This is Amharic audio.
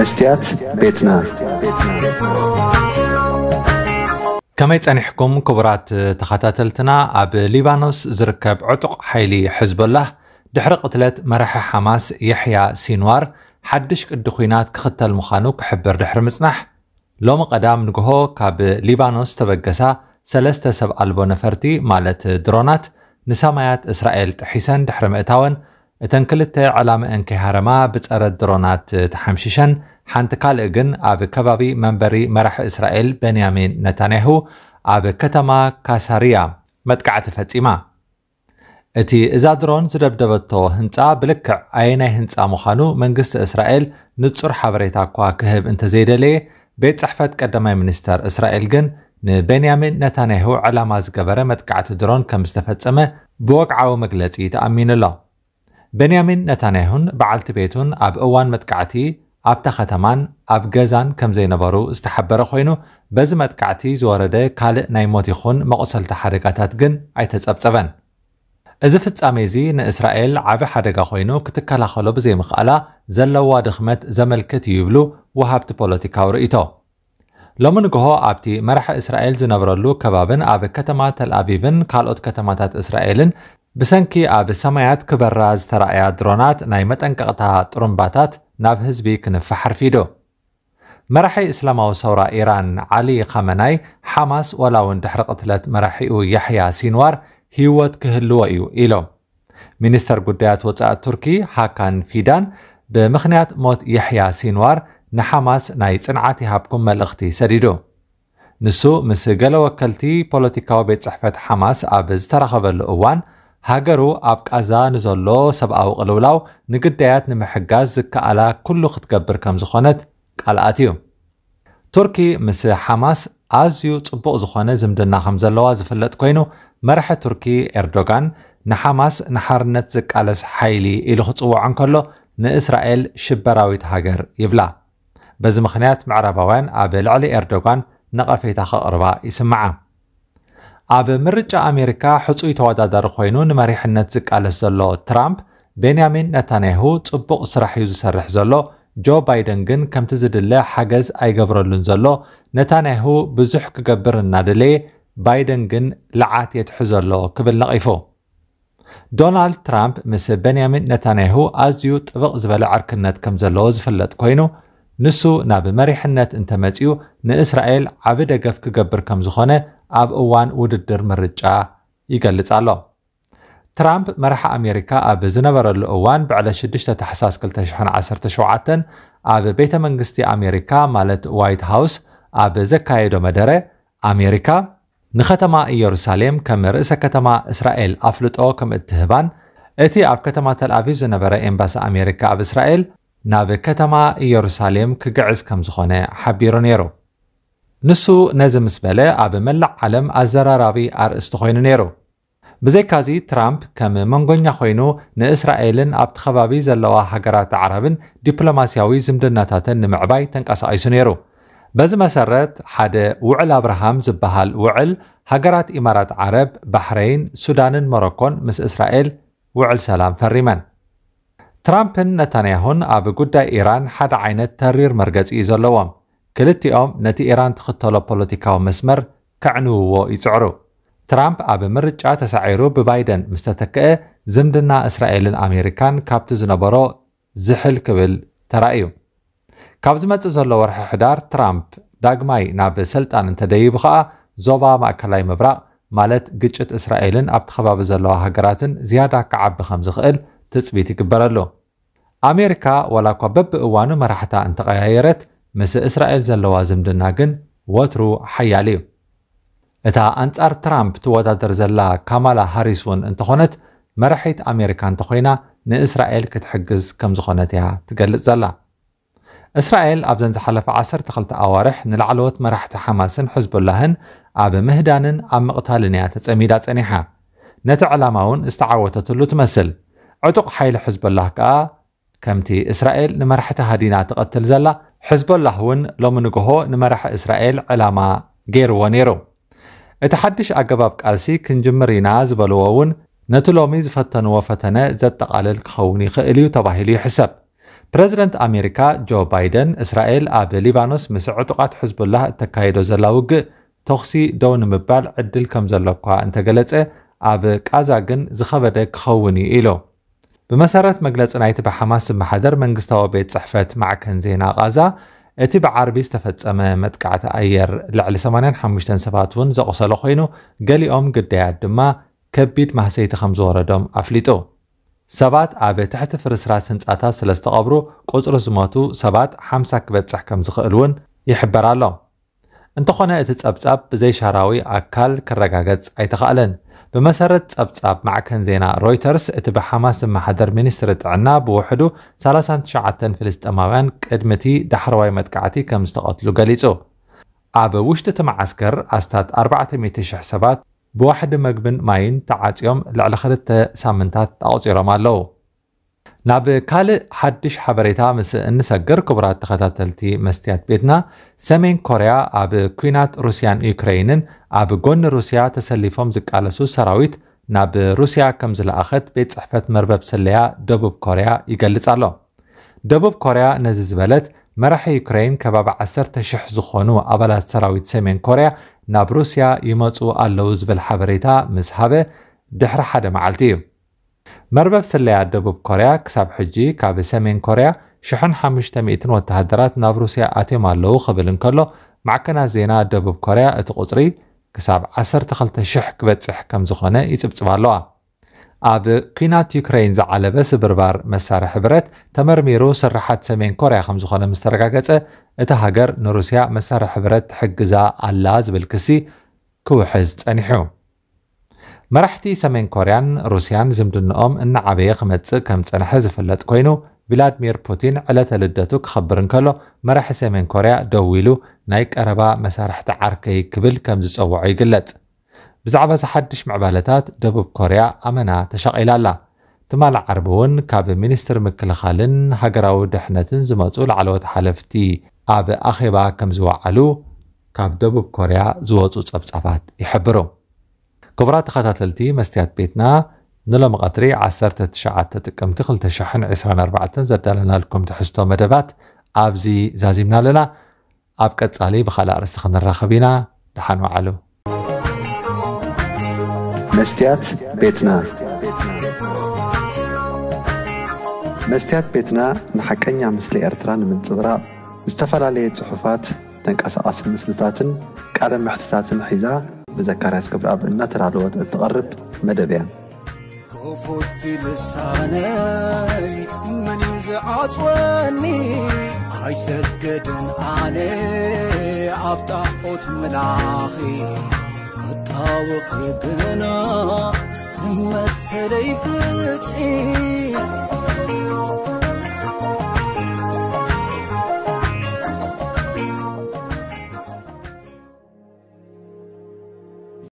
مستيات بيتنا كما يتسانحكم كبرات تخاتاتلتنا أب ليبانوس زركب عتق حيلي حزب الله دحر قتلت مرح حماس يحيى سينوار حدش الدخينات كختل مخانو كحبر دحر مصنح لوم قدام نقهو كاب ليبانوس تبقسا سلستة سب ألبو نفرتي مالت درونات نسامايات إسرائيل تحيسن دحر مئتاون እተን ክልተ ዕላመአን ከይሃረማ ብፀረ ድሮናት ተሓምሽሸን ሓንቲ ካልእ ግን ኣብ ከባቢ መንበሪ መራሒ እስራኤል በንያሚን ነታንያሁ ኣብ ከተማ ካሳርያ መጥቃዕቲ ፈጺማ እቲ እዛ ድሮን ዝደብደበቶ ህንፃ ብልክዕ ኣየናይ ህንፃ ምዃኑ መንግስቲ እስራኤል ንጹር ሓበሬታ እኳ ክህብ እንተዘይደለየ ቤት ፅሕፈት ቀዳማይ ሚኒስተር እስራኤል ግን ንቤንያሚን ነታንያሁ ዕላማ ዝገበረ መጥቃዕቲ ድሮን ከም ዝተፈጸመ ብወግዓዊ መግለጺ ተኣሚኑ ኣሎ በንያሚን ነታንያሁን በዓልቲ ቤቱን ኣብ እዋን መጥቃዕቲ ኣብታ ከተማን ኣብ ገዛን ከም ዘይነበሩ ዝተሓበረ ኮይኑ በዚ መጥቃዕቲ ዝወረደ ካልእ ናይ ሞት ይኹን መቕሰልቲ ሓደጋታት ግን ኣይተጸብጸበን እዚ ፍጻሜ እዚ ንእስራኤል ዓብ ሓደጋ ኮይኑ ክትከላኸሎ ብዘይምኽኣላ ዘለዋ ድኽመት ዘመልክት እዩ ይብሉ ውሃብቲ ፖለቲካዊ ርእቶ ሎሚ ንግሆ ኣብቲ መራሒ እስራኤል ዝነብረሉ ከባብን ኣብ ከተማ ተልኣቢብን ካልኦት ከተማታት እስራኤልን ብሰንኪ ኣብ ሰማያት ክበራ ዝተረኣያ ድሮናት ናይ መጠንቀቕታ ጥሩምባታት ናብ ህዝቢ ክንፋሕ ኣርፊዶ መራሒ እስላማዊ ሰውራ ኢራን ዓሊ ኸመናይ ሓማስ ወላውን ድሕሪ ቅትለት መራሒኡ ያሕያ ሲንዋር ህይወት ክህልዎ እዩ ኢሎም ሚኒስተር ጉዳያት ወፃኢ ቱርኪ ሃካን ፊዳን ብምኽንያት ሞት ያሕያ ሲንዋር ንሓማስ ናይ ጽንዓት ይሃብኩም መልእኽቲ ሰዲዱ ንሱ ምስ ገለ ወከልቲ ፖለቲካዊ ቤት ጽሕፈት ሓማስ ኣብ ዝተረኸበሉ እዋን هاجرو عب كازان زلوا سبعة وقلولاو نقديات نمحجاز كعلى كله ختكبر كم زخانت على أتيهم تركي مثل حماس أزيو تبقى زخانة زمدنا خمسة لواز فلت كوينو مرح تركي إردوغان نحماس نحرنت زك على حيلي إلى خطوة عن كله نإسرائيل شبراويت هاجر يبلع بز مخنيات معربوان أبل علي إردوغان نقفيتها قربا يسمعها ኣብ ምርጫ ኣሜሪካ ሕፁይ ተወዳዳሪ ኮይኑ ንመሪሕነት ዝቃለስ ዘሎ ትራምፕ ቤንያሚን ነታንያሁ ጽቡቕ ስራሕ እዩ ዝሰርሕ ዘሎ ጆ ባይደን ግን ከምቲ ዝድለ ሓገዝ ኣይገብረሉን ዘሎ ነታንያሁ ብዙሕ ክገብር እናደለየ ባይደን ግን ለዓት የትሕዘሎ ዘሎ ክብል ነቒፉ ዶናልድ ትራምፕ ምስ ቤንያሚን ነታንያሁ ኣዝዩ ጥብቕ ዝበለ ዕርክነት ከም ዘለዎ ዝፍለጥ ኮይኑ ንሱ ናብ መሪሕነት እንተመጺኡ ንእስራኤል ዓብ ደገፍ ክገብር ከም ዝኾነ ኣብ እዋን ውድድር ምርጫ ይገልጽ ኣሎ ትራምፕ መራሒ ኣሜሪካ ኣብ ዝነበረሉ እዋን ብዕለ 6 ተሓሳስ 217 ኣብ ቤተ መንግስቲ ኣሜሪካ ማለት ዋይት ሃውስ ኣብ ዘካየዶ መደረ ኣሜሪካ ንከተማ ኢየሩሳሌም ከም ርእሰ ከተማ እስራኤል ኣፍልጦ ከም እትህባን እቲ ኣብ ከተማ ተልኣቪቭ ዝነበረ ኤምባሲ ኣሜሪካ ኣብ እስራኤል ናብ ከተማ ኢየሩሳሌም ክግዕዝ ከም ዝኾነ ሓቢሩ ነይሩ ንሱ ነዚ ምስ በለ ኣብ መላእ ዓለም ኣዘራራቢ ኣርእስቲ ኮይኑ ነይሩ ብዘይካዚ ትራምፕ ከም መንጎኛ ኮይኑ ንእስራኤልን ኣብቲ ከባቢ ዘለዋ ሃገራት ዓረብን ዲፕሎማስያዊ ዝምድናታትን ንምዕባይ ተንቀሳቂሱ ነይሩ በዚ መሰረት ሓደ ውዕል ኣብርሃም ዝበሃል ውዕል ሃገራት ኢማራት ዓረብ ባሕረይን ሱዳንን ሞሮኮን ምስ እስራኤል ውዕል ሰላም ፈሪመን ትራምፕን ነታንያሁን ኣብ ጉዳይ ኢራን ሓደ ዓይነት ተሪር መርገፂ እዩ ዘለዎም ክልቲኦም ነቲ ኢራን ትኽተሎ ፖለቲካዊ መስመር ከዕንውዎ ይፅዕሩ ትራምፕ ኣብ ምርጫ ተሳዒሩ ብባይደን ምስ ተተክአ ዝምድና እስራኤልን ኣሜሪካን ካብቲ ዝነበሮ ዝሕል ክብል ተራ እዩ ካብ ዝመፅእ ዘሎ ወርሒ ሕዳር ትራምፕ ዳግማይ ናብ ስልጣን እንተደይቡ ከዓ ዞባ ማእከላይ ምብራቕ ማለት ግጭት እስራኤልን ኣብቲ ከባቢ ዘለዋ ሃገራትን ዝያዳ ክዓቢ ከም ዝኽእል ትፅቢት ይግበረሉ ኣሜሪካ ወላ እኳ በብእዋኑ መራሕታ እንተቀያየረት مس اسرائيل زلوا زمدنا جن وترو حيالي اتا انصار ترامب تودا درزلا كامالا هاريسون انتخونت مرحيت امريكا انتخينا ن اسرائيل كتحجز كم زخونت يا تقلت اسرائيل ابدن زحلف عصر تخلت اوارح نلعلوت مرحت حماسن حزب اللهن اب مهدانن ام مقتالن يا تصميدا صنيحه علامون علماون استعوتت تمثل عتق حيل حزب الله كا كمتي اسرائيل لمرحتها دينا تقتل زلا ሕዝቦላህ እውን ሎሚ ንግሆ ንመራሒ እስራኤል ዕላማ ገይርዎ ነይሩ እቲ ሓድሽ ኣገባብ ቃልሲ ክንጅምር ኢና ዝበልዎ እውን ነቲ ሎሚ ዝፈተንዎ ፈተነ ዘጠቓልል ክኸውን ይኽእል እዩ ተባሂሉ ይሕሰብ ፕረዚደንት ኣሜሪካ ጆ ባይደን እስራኤል ኣብ ሊባኖስ ምስ ዕጡቓት ሕዝቡላህ እተካየዶ ዘላ ውግእ ተኽሲ ደው ንምባል ዕድል ከም ዘለኳ እንተገለጸ ኣብ ቃዛ ግን ዝኸበደ ክኸውን እዩ ኢሉ بمسارات مجلس نايت بحماس بحدر من قستوى بيت صحفة مع زينا غازا اتي عربي استفدت اما متقعت اير لعلي سمانين حمشتن سباتون زقو سلوخينو قالي ام قديات دما كبيد مهسيت خمزورة دم افليتو سبات عبي تحت فرس راسن تاتا سلست قبرو قوز رزماتو سبات حمسك بيت صحكم زخ الون يحبرالو እንተኾነ እቲ ጸብጻብ ብዘይሻራዊ ኣካል ክረጋገጽ ኣይተኻእለን ብመሰረት ጸብጻብ ማዕከን ዜና ሮይተርስ እቲ ብሓማስ ዝመሓደር ሚኒስትሪ ጥዕና ብውሕዱ 39 ፍልስጥማውያን ቅድሚ እቲ ዳሕረዋይ መጥቃዕቲ ከም ዝተቐትሉ ገሊጹ ኣብ ውሽጢ እቲ መዓስከር ኣስታት 400,000 ሰባት ብዋሕዲ መግብን ማይን ተዓጽዮም ልዕሊ ክልተ ሳምንታት ተቐጺሮም ኣለዉ ናብ ካልእ ሓድሽ ሓበሬታ ምስ እንሰግር ክቡራት ተኸታተልቲ መስትያት ቤትና ሰሜን ኮርያ ኣብ ኩናት ሩስያን ዩክሬይንን ኣብ ጎኒ ሩስያ ተሰሊፎም ዝቃለሱ ሰራዊት ናብ ሩስያ ከም ዝለኣኸት ቤት ፅሕፈት መርበብ ስለያ ደቡብ ኮርያ ይገልጽ ኣሎ ደቡብ ኮርያ ነዚ ዝበለት መራሒ ዩክሬን ከባቢ 1,000 ዝኾኑ ኣባላት ሰራዊት ሰሜን ኮርያ ናብ ሩስያ ይመፁ ኣለዉ ዝብል ሓበሬታ ምስ ሃበ ድሕሪ ሓደ መዓልቲ እዩ مربب سليع دبوب كوريا كساب حجي كاب سمين كوريا شحن حمشتا مئتن وتهدرات ناب روسيا آتيم اللو خبلن كلو معكنا زينا دبوب كوريا اتقطري كساب عسر تخلت شح كبتسح كم يتبت يتبتب أب كينات يوكرين ዩክራይን بس بربار مسار حبرت تمر ميرو ሰሜን ኮርያ كوريا خم زخنة ተረጋገፀ እቲ ሃገር نروسيا مسار حبرت ትሕግዛ ኣላ ዝብል ክሲ كوحز ፀኒሑ መራሕቲ ሰሜን ኮርያን ሩስያን ዝምድንኦም እናዓበየ ክመጽእ ከም ጸንሐ ዝፍለጥ ኮይኑ ቭላድሚር ፑቲን ዕለተ ልደቱ ክኸብር እንከሎ መራሒ ሰሜን ኮርያ ደው ኢሉ ናይ ቀረባ መሳርሕቲ ዓርከይ ክብል ከም ዝጸውዖ ይግለጽ ብዛዕባ እዚ ሓድሽ ምዕባለታት ደቡብ ኮርያ ኣመና ተሸቒላ ኣላ ትማል ዓርቢ እውን ካብ ሚኒስትር ምክልኻልን ሃገራዊ ድሕነትን ዝመፁ ላዕለወት ሓለፍቲ ኣብ ኣኼባ ከም ዝወዓሉ ካብ ደቡብ ኮርያ ዝወፁ ጸብጻባት ይሕብሩ كبرات خطات التي مستيات بيتنا نلو مقاتري عسرت تشعات تتكم تخل تشحن عسران أربعة تنزر دالنا لكم تحستو مدبات أبزي زازي منا لنا أبكا تسالي بخالة أرستخن الراخبينا دحان وعلو مستيات بيتنا مستيات بيتنا نحكي مثل إرتران من صغراء استفال عليه تحفات تنكاس أصل مثلتات كعدم محتتات حذاء ብዘካርያስ ክብረኣብ እናተዳለወ እትቐርብ መደብ እያ ክፉቲ ልሳነይ መን እዩ ዝዓፅወኒ ኣይሰገድን ኣነ ኣብ ጣዖት ምላኺ ክጣውኺግና መሰለይ ፍትሒ